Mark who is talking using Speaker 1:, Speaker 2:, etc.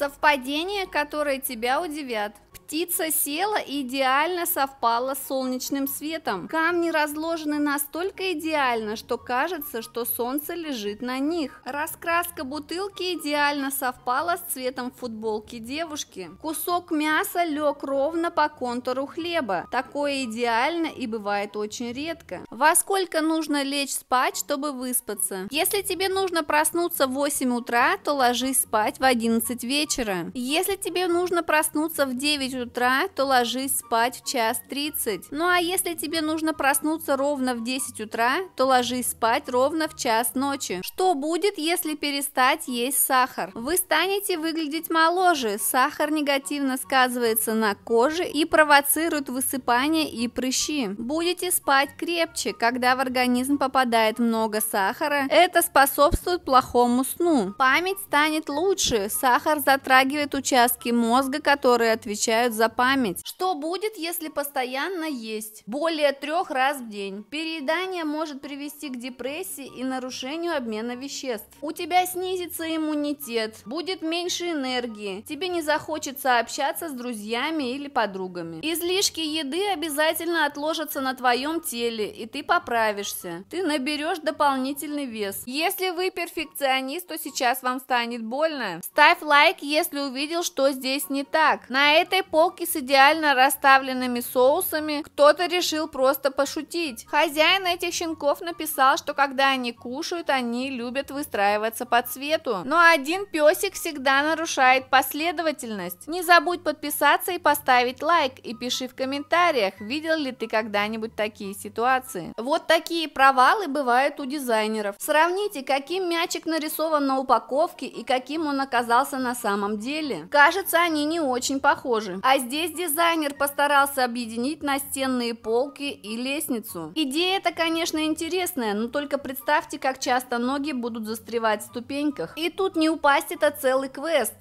Speaker 1: совпадения, которые тебя удивят. Птица села и идеально совпала с солнечным светом. Камни разложены настолько идеально, что кажется, что солнце лежит на них. Раскраска бутылки идеально совпала с цветом футболки девушки. Кусок мяса лег ровно по контуру хлеба. Такое идеально и бывает очень редко. Во сколько нужно лечь спать, чтобы выспаться? Если тебе нужно проснуться в 8 утра, то ложись спать в 11 вечера. Если тебе нужно проснуться в 9 утра, утра, то ложись спать в час 30. Ну а если тебе нужно проснуться ровно в 10 утра, то ложись спать ровно в час ночи. Что будет, если перестать есть сахар? Вы станете выглядеть моложе, сахар негативно сказывается на коже и провоцирует высыпание и прыщи. Будете спать крепче, когда в организм попадает много сахара, это способствует плохому сну. Память станет лучше, сахар затрагивает участки мозга, которые отвечают отвечают за память. Что будет, если постоянно есть? Более трех раз в день. Переедание может привести к депрессии и нарушению обмена веществ. У тебя снизится иммунитет, будет меньше энергии, тебе не захочется общаться с друзьями или подругами. Излишки еды обязательно отложатся на твоем теле, и ты поправишься. Ты наберешь дополнительный вес. Если вы перфекционист, то сейчас вам станет больно. Ставь лайк, если увидел, что здесь не так. На этой по полки с идеально расставленными соусами, кто-то решил просто пошутить. Хозяин этих щенков написал, что когда они кушают, они любят выстраиваться по цвету. Но один песик всегда нарушает последовательность. Не забудь подписаться и поставить лайк, и пиши в комментариях, видел ли ты когда-нибудь такие ситуации. Вот такие провалы бывают у дизайнеров. Сравните, каким мячик нарисован на упаковке и каким он оказался на самом деле. Кажется, они не очень похожи. А здесь дизайнер постарался объединить настенные полки и лестницу. Идея эта, конечно, интересная, но только представьте, как часто ноги будут застревать в ступеньках. И тут не упасть это целый квест.